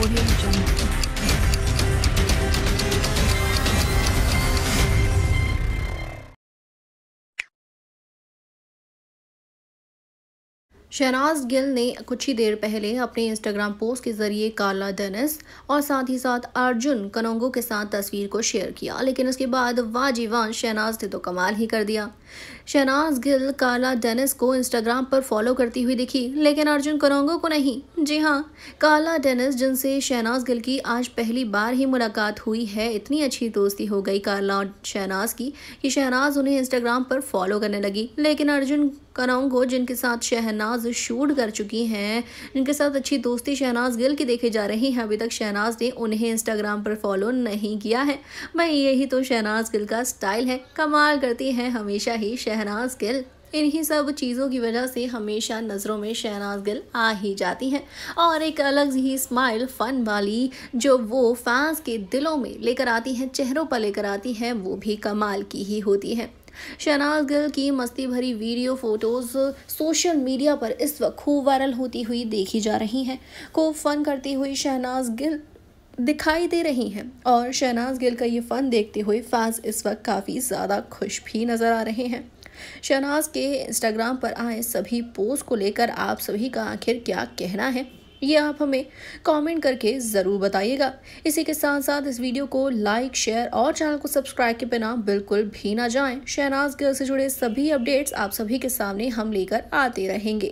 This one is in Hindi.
我就一真的。शहनाज गिल ने कुछ ही देर पहले अपने इंस्टाग्राम पोस्ट के जरिए काला डेनिस और साथ ही साथ अर्जुन कनोंगो के साथ तस्वीर को शेयर किया लेकिन उसके बाद वाजीवान शहनाज ने तो कमाल ही कर दिया शहनाज गिल काला डेनिस को इंस्टाग्राम पर फॉलो करती हुई दिखी लेकिन अर्जुन कनोंगो को नहीं जी हाँ काला डेनिस जिनसे शहनाज गिल की आज पहली बार ही मुलाकात हुई है इतनी अच्छी दोस्ती हो गई काला और शहनाज की कि शहनाज उन्हें इंस्टाग्राम पर फॉलो करने लगी लेकिन अर्जुन कनोंगो जिनके साथ शहनाज शहनाज शूट कर चुकी हैं जिनके साथ अच्छी दोस्ती शहनाज गिल की देखी जा रही है अभी तक शहनाज ने उन्हें इंस्टाग्राम पर फॉलो नहीं किया है भाई यही तो शहनाज गिल का स्टाइल है कमाल करती हैं हमेशा ही शहनाज गिल इन्हीं सब चीज़ों की वजह से हमेशा नज़रों में शहनाज गिल आ ही जाती हैं और एक अलग ही स्माइल फन वाली जो वो फैंस के दिलों में लेकर आती हैं चेहरों पर लेकर आती हैं वो भी कमाल की ही होती है शहनाज गिल की मस्ती भरी वीडियो फोटोज सोशल मीडिया पर इस वक्त खूब वायरल होती हुई देखी जा रही हैं खूब फन करती हुई शहनाज गिल दिखाई दे रही हैं और शहनाज गिल का ये फ़न देखते हुए फैंस इस वक्त काफ़ी ज़्यादा खुश भी नज़र आ रहे हैं शहनाज के इंस्टाग्राम पर आए सभी पोस्ट को लेकर आप सभी का आखिर क्या कहना है ये आप हमें कमेंट करके ज़रूर बताइएगा इसी के साथ साथ इस वीडियो को लाइक शेयर और चैनल को सब्सक्राइब के बिना बिल्कुल भी ना जाएं शहनाज गर्ल से जुड़े सभी अपडेट्स आप सभी के सामने हम लेकर आते रहेंगे